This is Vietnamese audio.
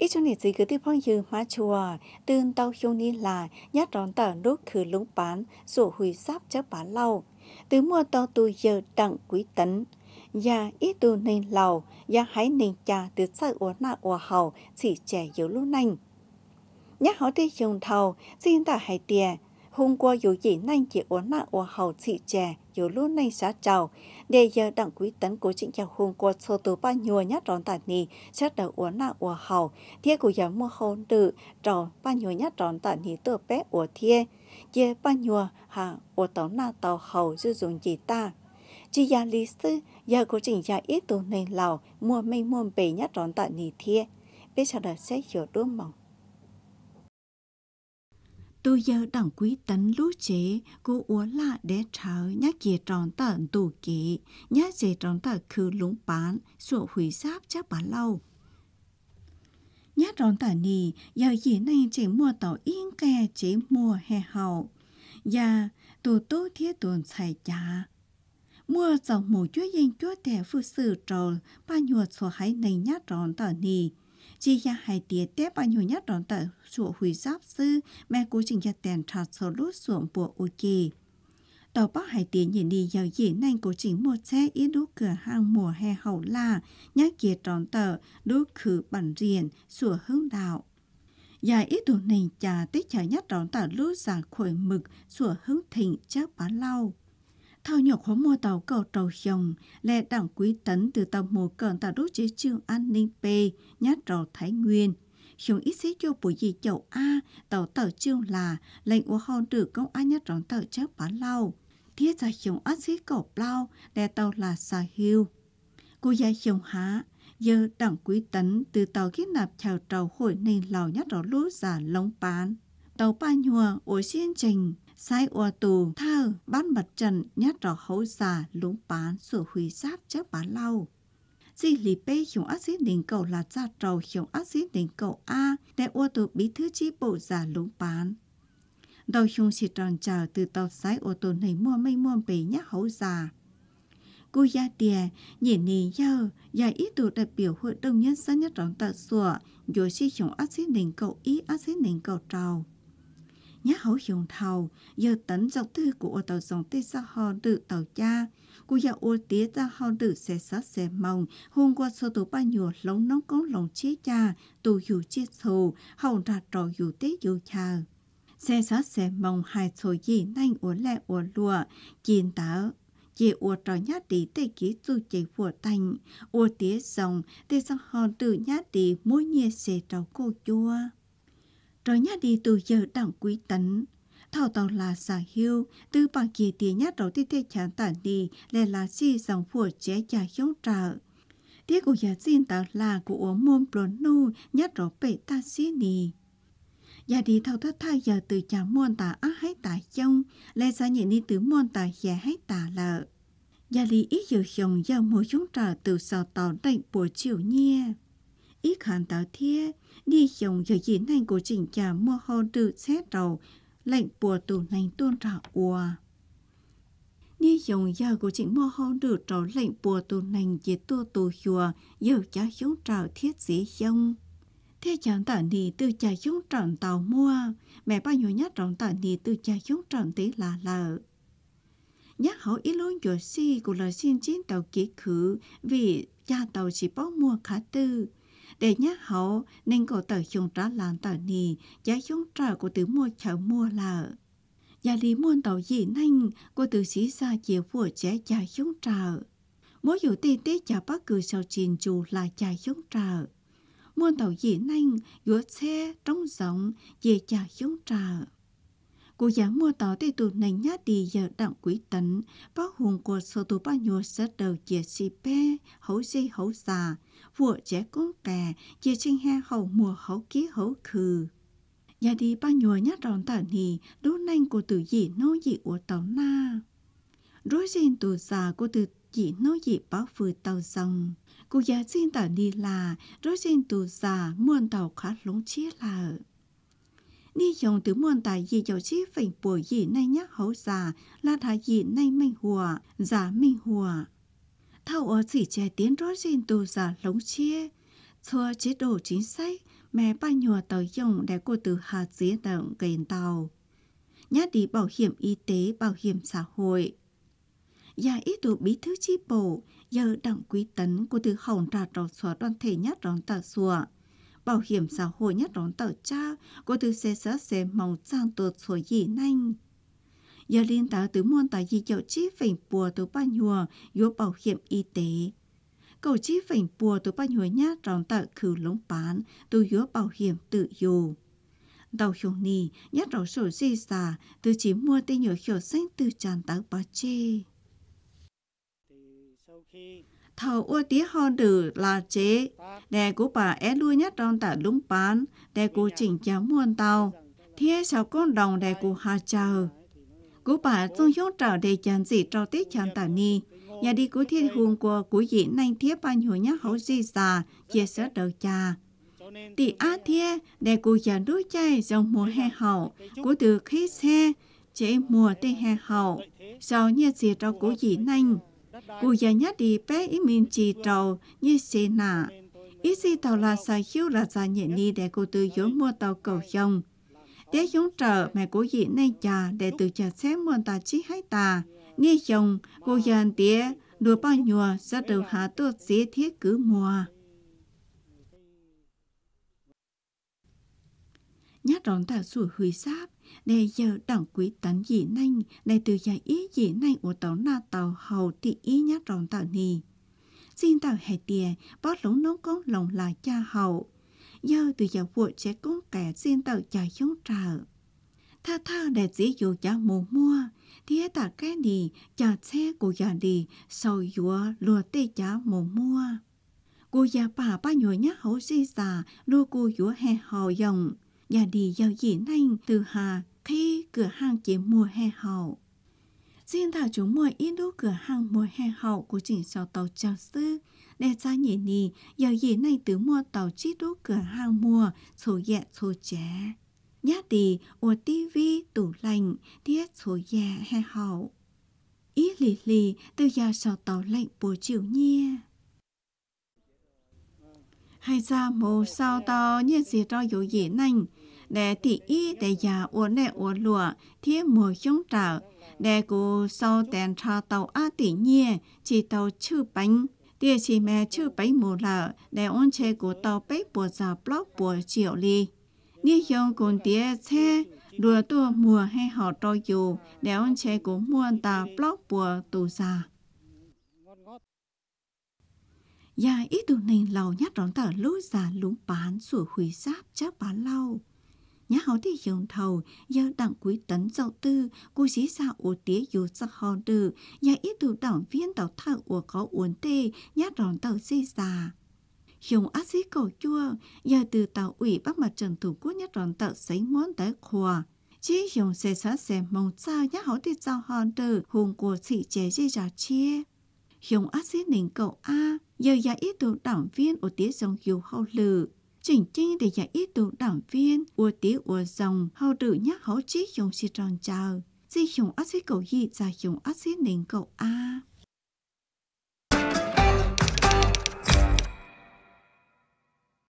ít cho nên gì cứ tiếp phong dư má chùa từ tàu hiu ni là nhát rón tờ nốt khử lúng bán sổ hủy sáp chắc bán lâu từ mua tàu tu giờ đặng quý tấn và ít tu nên lầu và hãy nên cha từ sợ ủa nạ ủa hầu chỉ trẻ yếu lúc nành nhắc họ đi dùng thầu xin ta hãy tiền hôm qua dù chỉ nay chỉ uống nạ ổ hầu chị trẻ dù lúc nay xá trào để giờ đặng quý tấn của chính chào hôm qua số tố ba nhua nhát rón tại nì chắc đã uống nạ ổ hầu thiê của giờ mua hôn tự trò ba nhua nhát rón tại nì tựa bé ổ thiê chia ba nhua hà ổ tàu na tàu hầu dư dùng gì ta chỉ gia lý sư giờ của chính gia ít tù nền lào mua mây mua bề nhát rón tại nì thiê bây giờ đã sẽ hiểu đúng mỏng tu giờ đẳng quý tấn lú chế cô úa lạ để chờ nhá kia tròn tờ tù kế nhá chế tròn tờ khứ lúng bán sổ hủy sáp chắc bán lâu nhá tròn tờ nì giờ gì nay chế mua tàu yên kè chế mua hè hậu và dạ, tù tố thiết tuần xài chá mua dòng mù chúa dành chúa tẻ phụ sự trầu ba nhuột sổ hãy nầy nhá tròn tờ nì chỉ ya hai tia tế bao nhiêu nhất đón tờ sủa hủy giáp sư mẹ cố trình ya tèn trọt sổ lút xuống bộ ô kì. Tàu bác hải tiến nhìn đi giàu dễ nên cố trình một xe ít đú cửa hàng mùa hè hậu là nhá kia tròn tờ đú khử bản riền sủa hướng đạo. Và ít tù này trà tích chở nhất đón tờ lút giả khổi mực sủa hướng thịnh chớp bán lau thao nhọc hóa mua tàu cầu trầu dòng, lẹ đảng quý tấn từ tàu mùa cận tàu đốt chế trường an ninh P, nhát rào Thái Nguyên. Chúng ít xế cho bùi gì chậu A, tàu tàu trường là, lệnh của hòn trừ công an nhát rào tàu chắc bán lau thế ra chúng át xế cầu lao, đè tàu là xà hiu Cô gia chồng há, giờ đảng quý tấn từ tàu kết nạp chào trầu hội nên lào nhát rào lúa giả lông bán tàu ba nhùa ổ xiên trình sai ua tù thơ bán mặt trần nhát rõ hấu già lúng bán sửa hủy giáp chắc bán lâu. Dì lì bê hiểu ác xí đỉnh cầu là ra trầu hiểu ác xí đỉnh cầu A để ua tù bí thư chi bộ giả lúng bán. Đầu hùng sĩ tròn chờ từ tàu sai ua tù này mua mây mua bế nhát hấu già. Cô gia tìa, nhìn nì dơ, gia ý tù đại biểu hội đồng nhân dân nhất rõng tờ sủa, dù si hiểu ác xí đỉnh cầu ý ác xí đỉnh cầu trầu nhá hậu hiồng thầu giờ tấn dọc tư của ô tàu dòng tê xa hò tự tàu cha của giờ ô tía ra hò tự xe sát xe mông hôm qua sơ tổ ba nhùa lóng nóng có lòng chế cha tù dù chế sầu hậu ra trò dù tế dù cha xe sát xe mông hai sổ gì nhanh ủa lẹ ủa lùa chín táo chỉ ua trò nhát đi tê ký dù chế vua thành ô tía dòng tê sang hòn tự nhát đi mua nhẹ xe trò cô chua rồi nhá đi từ giờ đẳng quý tấn thảo tàu là xả hiu từ bằng kỳ tiền nhát đầu tiết tiết chán tản đi lè là si dòng phùa chế chả hiếu trợ tiết của nhà xin tạo là của ốm môn bồn nu nhát rõ bệ ta xí nì Dạ đi thao thất thai giờ từ chả môn tà á hãy tà chông, lè xa nhị ni từ môn tà dạ hãy tà lợ. Dạ đi ít dự hiồng giờ mùa chúng trợ từ sau tàu đệnh buổi chiều nhé ít khán táo thiê, đi dùng giờ dĩ nành của trình trà mua hòn tự xét đầu, lệnh bùa tù nành tôn trả ua. Đi dùng giờ của trình mua hòn tự trò lệnh bùa tù nành chế tua tù chùa giờ chá giống trào thiết dĩ dông. Thế chẳng tả nì từ chá giống trọn tàu mua, mẹ bao nhiêu nhất trọng tả nì từ chá giống trọn tế là lợ nhắc hậu ít luôn cho si của là xin chín tàu kỹ khử vì cha tàu chỉ bó mua khá tư để nhá hậu nên cổ tờ chung trả làn tờ nì giá chung trả của từ mua chợ mua là giá lý muôn tàu gì nhanh của từ sĩ xa chiều vua trẻ giá chung trả mỗi dù tên tế chả bác cử sau trình chủ là giá chung trả muôn tàu gì nhanh giữa xe trong rộng về giá chung trả Cô giáo mua tỏ tì tù này nhá tì giờ đặng quý tấn, bác hùng của sổ tụ bác nhùa sớt đầu chia xì bê, hấu dây hấu già, vua trẻ cố kè, chia chinh he hầu mùa hấu ký hấu khừ. Gia đi bác nhùa nhá đòn tả nì, đố nanh của tử dị nô dị của tàu na. Rối dên tù già của tử dị nô dị bác vừa tàu dòng. Cô giáo xin tả nì là, rối dên tù già muôn tàu khá lúng chia là Ni dùng từ muôn tài gì cháu chí phỉnh bùa gì nay nhắc hấu già, là thả gì nay minh hùa, giả minh hùa. Thao ở chỉ trẻ tiến rõ trên tù giả lống chia, cho chế độ chính sách, mẹ ba nhùa tàu dòng để cô từ hạ dưới động gần tàu. Nhá đi bảo hiểm y tế, bảo hiểm xã hội. Và ít tù bí thư chi bộ, giờ đặng quý tấn của từ hồng trà trò xóa đoàn thể nhát rõng tạ xùa bảo hiểm xã hội nhất đón tờ cha của từ xe sở xe mong trang tuột số gì nhanh Giờ liên tá tứ môn tà gì chậu chi phỉnh bùa tứ ba nhùa yếu bảo hiểm y tế. Cầu chi phỉnh bùa tứ ba nhùa nhát đón tờ khử lống bán tứ yếu bảo hiểm tự dù. Đầu hiểm nì nhất rõ sổ dị xà từ chỉ mua tên nhỏ hiểu xanh từ tràn tạc bà chê. Sau khi thầu ua tía hòn đử là chế. Đè cú bà é đuôi nhất trong tả lúng bán, đè cú chỉnh chéo muôn tàu. Thế sao con đồng đè cú hà chờ. Cú bà dung hiếu trở đề chán dị trò tết chán tả ni. Nhà đi cú thiên hùng của cú dị nanh thiếp ban hồ nhá hấu di già, chia sớt đầu cha. Tỷ á thiê, đè cú chán đuôi chay dòng mùa hè hậu, cú từ khí xe, chế mùa tê hè hậu. Sau nhiệt dị trò cú dị nanh. Cú già nhát đi bé ý mình chỉ trầu như xe nạ. Ý si tàu là xài khiêu là xài nhẹ ni để cô tư dỗ mua tàu cầu chồng, Để giống trợ mẹ cô dị nay trà để tự trà xé mua ta chí hái tà. Nghe chồng, cô gia tía đùa bao nhùa ra đầu hạ tốt dễ thiết cứ mua. Nhát rõng ta sủa hủy sáp để giờ đẳng quý tấn dị nanh để từ giải ý dị nanh của tàu na tàu hầu thì ý nhát rồng tàu nì xin tàu hệ tìa bó lũng nón con lòng là cha hậu giờ từ giờ vụ sẽ cũng kẻ xin tàu trả chống trả tha tha để dễ dụ cho mù mua thì ta cái đi cha xe của già đi sau dúa lùa tê cha mù mua cô già bà ba nhồi nhá hậu xì xà lùa cô dúa hè hò dòng đi giao diện thành từ hà khi cửa hàng chỉ mùa hè hậu. Riêng thảo chúng mua ít đốt cửa hàng mùa hè hậu của chỉnh sau tàu trào sư. Để ra nhỉ nì, giao diện này từ mùa tàu chít đốt cửa hàng mùa, số dạ số trẻ. Nhá tì, ổ tivi, tủ lạnh, thiết số dạ hè hậu. ý lì lì, từ giờ sau tàu lạnh bùa chiều nhia hai gia mô sao to như gì to dụ dị nành để tỷ y để già uốn để uốn lụa thiết mùa chống trào để cụ sau tèn cho tàu a tỷ nhia chỉ tàu chư bánh tia chỉ mẹ chư bánh mù lợ để ôn chế cụ tàu bách bùa già block bùa triệu ly ni yong cùng tía xe đùa tua mùa hay họ trôi dù để ôn chế cụ muôn tàu block bùa tù già 야, 이 돈은 lầu nhát rón tờ lối giả lúng bán sủa hủy giáp chắc bán lau. Nhá hó đi dùng thầu, giờ đặng quý tấn dậu tư, cô sĩ xa ủ tía dù sắc hò đự, nhà ít tù đảng viên đảo thợ ủa có uốn tê, nhát rón tờ xây già. Dùng ác sĩ cầu chua, giờ từ tàu ủy bắc mặt trần thủ quốc nhát rón tờ sấy món tới khoa chỉ dùng xe xá xe mong xa nhá hó đi giao hò đự, hùng của sĩ chế dây giả chia hi용 axit nền cầu A, giờ giải ít tù đảng viên ở tía dòng hiệu hậu lử. Chỉnh trinh để giải ít tù đảng viên ở tía ở dòng hậu rử nhắc hậu trí hi용 si tròn trào. Di hi용 axit cầu gì ra hi용 axit nền cầu A.